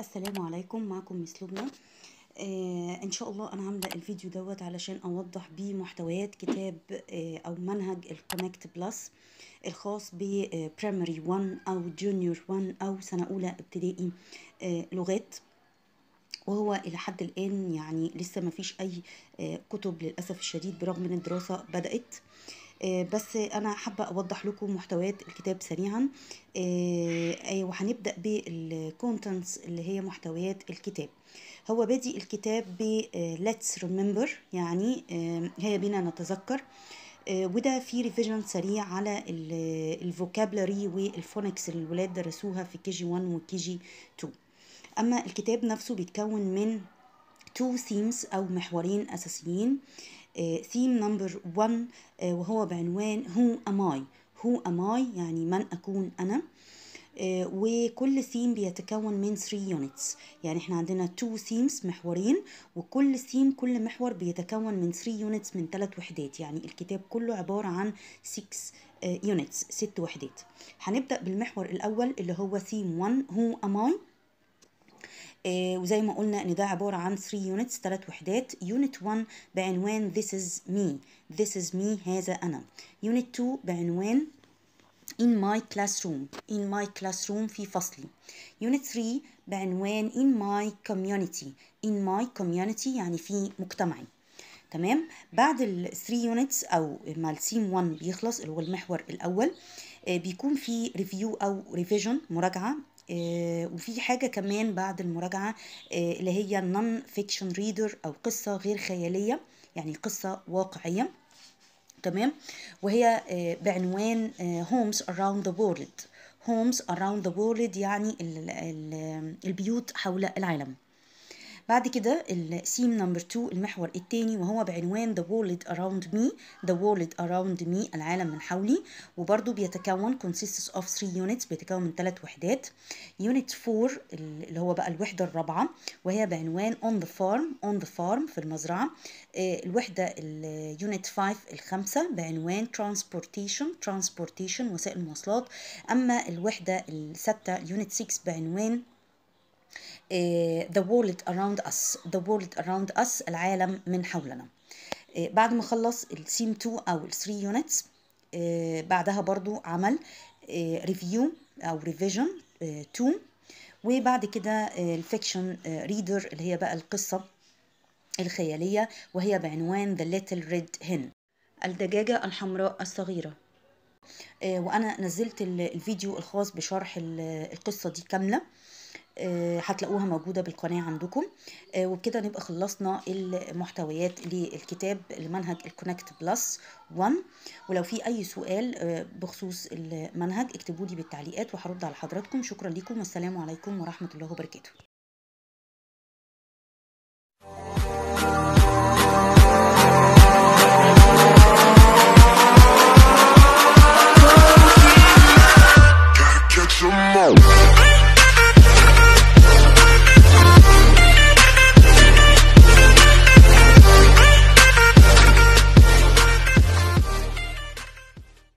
السلام عليكم معكم مس لبنى آه ان شاء الله انا عامله الفيديو دوت علشان اوضح بيه محتويات كتاب آه او منهج الكونكت بلس الخاص ببرايمري آه، 1 او جونيور 1 او سنه اولى ابتدائي آه لغات وهو إلى حد الآن يعني لسه ما فيش أي آه كتب للأسف الشديد برغم أن الدراسة بدأت آه آه، بس انا حابه اوضح لكم محتويات الكتاب سريعا آه، وهنبدا أيوة، بالكونتنتس اللي هي محتويات الكتاب هو بادي الكتاب ب آه، let's remember يعني هيا بنا نتذكر وده في ريفيجن سريع على الفوكابلري والفونكس اللي الولاد درسوها في كي جي 1 وكي جي 2 اما الكتاب نفسه بيتكون من تو ثيمز أو محورين أساسيين ثيم نمبر 1 وهو بعنوان هو ام اي هو ام اي يعني من أكون أنا آه، وكل ثيم بيتكون من 3 يونتس يعني احنا عندنا 2 ثيمز محورين وكل ثيم كل محور بيتكون من 3 يونتس من 3 وحدات يعني الكتاب كله عبارة عن 6 يونتس 6 وحدات هنبدأ بالمحور الأول اللي هو ثيم 1 هو am I آه وزي ما قلنا ان ده عباره عن 3 يونتس 3 وحدات يونت 1 بعنوان this is me this is me هذا انا يونت 2 بعنوان in my classroom in my classroom في فصلي unit 3 بعنوان in my community in my community يعني في مجتمعي تمام بعد ال 3 units او ما السيم 1 بيخلص اللي هو المحور الاول آه، بيكون في ريفيو او ريفيجن مراجعه آه، وفي حاجه كمان بعد المراجعه آه، اللي هي النون فيكشن ريدر او قصه غير خياليه يعني قصه واقعيه تمام وهي آه، بعنوان هومز اراوند ذا وورلد هومز اراوند ذا وورلد يعني البيوت حول العالم بعد كده السيم نمبر 2 المحور الثاني وهو بعنوان The World Around Me The World Around Me العالم من حولي وبرده بيتكون consists of 3 units بيتكون من ثلاث وحدات unit 4 اللي هو بقى الوحدة الرابعة وهي بعنوان On the Farm On the Farm في المزرعة آه، الوحدة unit 5 الخامسة بعنوان Transportation Transportation وسائل المواصلات أما الوحدة الستة unit 6 بعنوان آه، the world around us The world around us العالم من حولنا آه، بعد ما خلص السيم 2 أو 3 يونتس آه، بعدها برضو عمل ريفيو أو ريفيجن 2 وبعد كده الفيكشن ريدر اللي هي بقى القصة الخيالية وهي بعنوان ذا ليتل ريد هن الدجاجة الحمراء الصغيرة وأنا نزلت الفيديو الخاص بشرح القصة دي كاملة آه، هتلاقوها موجودة بالقناة عندكم آه، وبكده نبقى خلصنا المحتويات للكتاب لمنهج الكونكت بلس 1 ولو في أي سؤال آه، بخصوص المنهج اكتبوا لي بالتعليقات وهرد على حضراتكم شكرا لكم والسلام عليكم ورحمة الله وبركاته